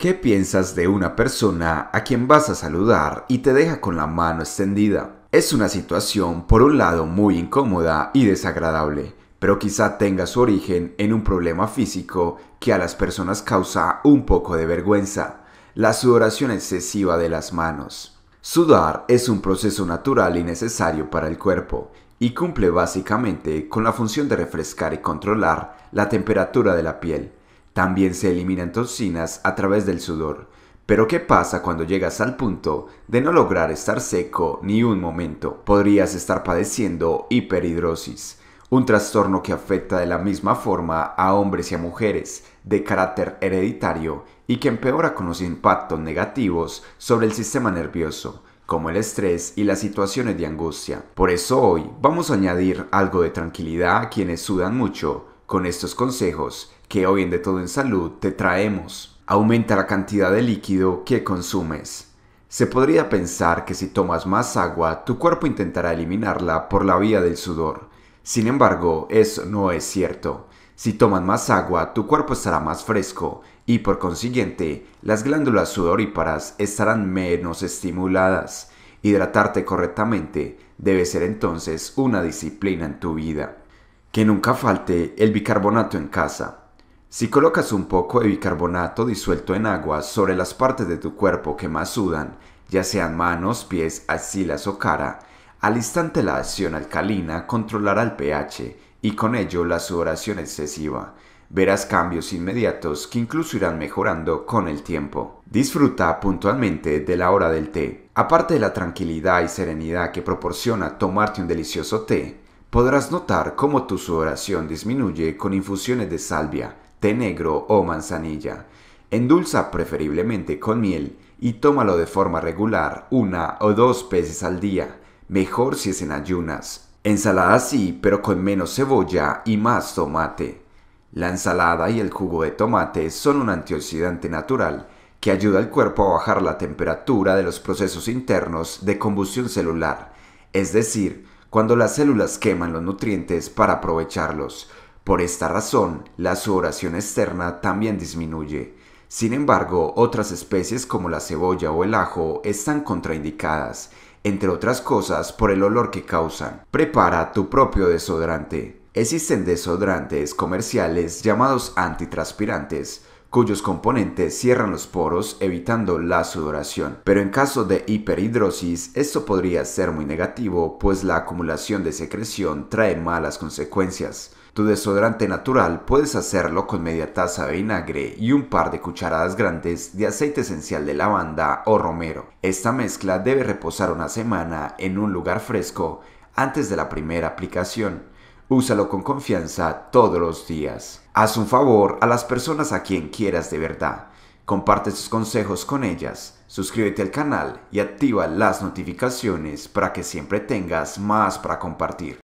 ¿Qué piensas de una persona a quien vas a saludar y te deja con la mano extendida? Es una situación por un lado muy incómoda y desagradable, pero quizá tenga su origen en un problema físico que a las personas causa un poco de vergüenza, la sudoración excesiva de las manos. Sudar es un proceso natural y necesario para el cuerpo y cumple básicamente con la función de refrescar y controlar la temperatura de la piel también se eliminan toxinas a través del sudor. Pero ¿qué pasa cuando llegas al punto de no lograr estar seco ni un momento? Podrías estar padeciendo hiperhidrosis, un trastorno que afecta de la misma forma a hombres y a mujeres, de carácter hereditario y que empeora con los impactos negativos sobre el sistema nervioso, como el estrés y las situaciones de angustia. Por eso hoy vamos a añadir algo de tranquilidad a quienes sudan mucho con estos consejos que hoy en De Todo en Salud te traemos. Aumenta la cantidad de líquido que consumes. Se podría pensar que si tomas más agua, tu cuerpo intentará eliminarla por la vía del sudor. Sin embargo, eso no es cierto. Si tomas más agua, tu cuerpo estará más fresco y por consiguiente, las glándulas sudoríparas estarán menos estimuladas. Hidratarte correctamente debe ser entonces una disciplina en tu vida. Que nunca falte el bicarbonato en casa. Si colocas un poco de bicarbonato disuelto en agua sobre las partes de tu cuerpo que más sudan, ya sean manos, pies, axilas o cara, al instante la acción alcalina controlará el pH y con ello la sudoración excesiva. Verás cambios inmediatos que incluso irán mejorando con el tiempo. Disfruta puntualmente de la hora del té. Aparte de la tranquilidad y serenidad que proporciona tomarte un delicioso té, podrás notar cómo tu sudoración disminuye con infusiones de salvia, té negro o manzanilla. Endulza preferiblemente con miel y tómalo de forma regular una o dos veces al día, mejor si es en ayunas. Ensalada sí, pero con menos cebolla y más tomate. La ensalada y el jugo de tomate son un antioxidante natural que ayuda al cuerpo a bajar la temperatura de los procesos internos de combustión celular, es decir, cuando las células queman los nutrientes para aprovecharlos, por esta razón, la sudoración externa también disminuye. Sin embargo, otras especies como la cebolla o el ajo están contraindicadas, entre otras cosas por el olor que causan. Prepara tu propio desodorante. Existen desodorantes comerciales llamados antitranspirantes, cuyos componentes cierran los poros evitando la sudoración. Pero en caso de hiperhidrosis esto podría ser muy negativo pues la acumulación de secreción trae malas consecuencias. Tu desodorante natural puedes hacerlo con media taza de vinagre y un par de cucharadas grandes de aceite esencial de lavanda o romero. Esta mezcla debe reposar una semana en un lugar fresco antes de la primera aplicación. Úsalo con confianza todos los días. Haz un favor a las personas a quien quieras de verdad. Comparte sus consejos con ellas, suscríbete al canal y activa las notificaciones para que siempre tengas más para compartir.